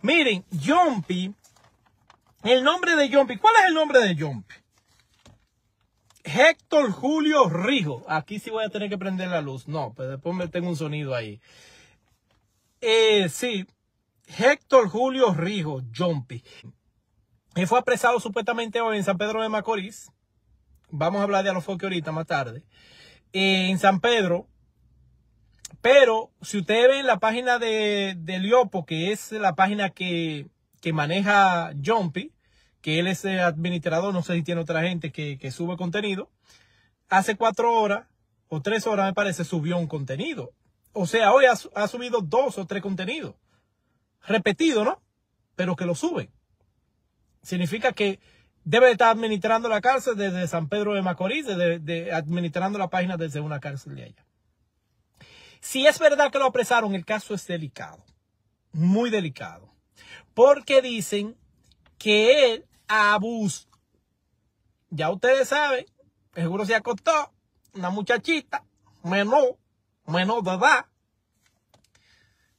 Miren, Jumpy, el nombre de Jumpy, ¿cuál es el nombre de Jumpy? Héctor Julio Rijo. Aquí sí voy a tener que prender la luz. No, pues después me tengo un sonido ahí. Eh, sí, Héctor Julio Rijo, Jumpy. Él fue apresado supuestamente hoy en San Pedro de Macorís. Vamos a hablar de Alofoque ahorita más tarde. Eh, en San Pedro, pero si ustedes ven la página de, de Liopo, que es la página que, que maneja Jumpy, que él es el administrador, no sé si tiene otra gente que, sube contenido, hace cuatro horas o tres horas me parece subió un contenido. O sea, hoy ha, subido dos o tres contenidos. Repetido, ¿no? Pero que lo sube Significa que debe estar administrando la cárcel desde San Pedro de Macorís, desde, administrando la página desde una cárcel de allá. Si es verdad que lo apresaron, el caso es delicado, muy delicado, porque dicen que él abusó. Ya ustedes saben, seguro se acostó una muchachita, menor, menor dada, edad,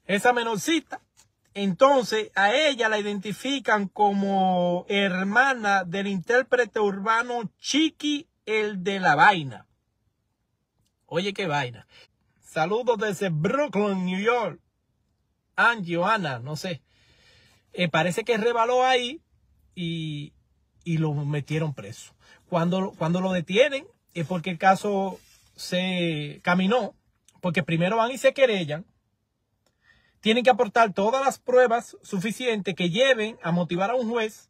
esa menorcita. Entonces a ella la identifican como hermana del intérprete urbano Chiqui, el de la vaina. Oye, qué vaina. Saludos desde Brooklyn, New York. Angie Ana, no sé. Eh, parece que rebaló ahí y, y, lo metieron preso. Cuando, cuando lo detienen es porque el caso se caminó, porque primero van y se querellan. Tienen que aportar todas las pruebas suficientes que lleven a motivar a un juez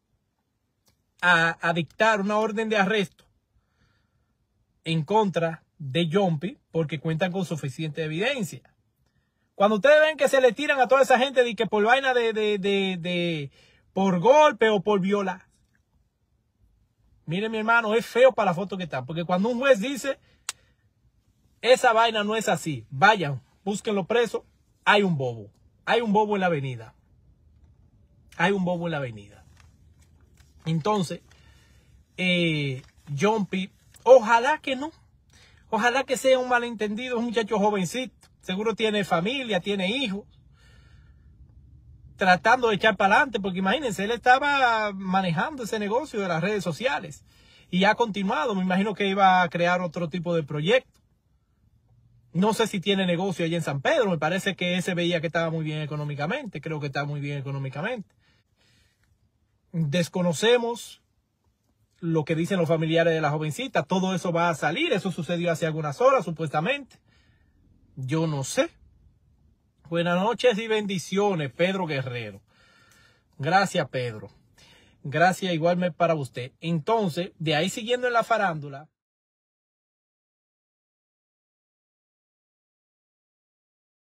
a, a dictar una orden de arresto en contra de Jumpy porque cuentan con suficiente evidencia. Cuando ustedes ven que se le tiran a toda esa gente de que por vaina de, de, por golpe o por viola. Miren mi hermano, es feo para la foto que está. Porque cuando un juez dice, esa vaina no es así, vayan, búsquenlo preso, hay un bobo. Hay un bobo en la avenida. Hay un bobo en la avenida. Entonces, eh, ojalá que no. Ojalá que sea un malentendido, un muchacho jovencito. Seguro tiene familia, tiene hijos. Tratando de echar para adelante, porque imagínense, él estaba manejando ese negocio de las redes sociales y ha continuado. Me imagino que iba a crear otro tipo de proyecto. No sé si tiene negocio ahí en San Pedro. Me parece que ese veía que estaba muy bien económicamente. Creo que está muy bien económicamente. Desconocemos lo que dicen los familiares de la jovencita, todo eso va a salir, eso sucedió hace algunas horas supuestamente. Yo no sé. Buenas noches y bendiciones, Pedro Guerrero. Gracias, Pedro. Gracias igualmente para usted. Entonces, de ahí siguiendo en la farándula.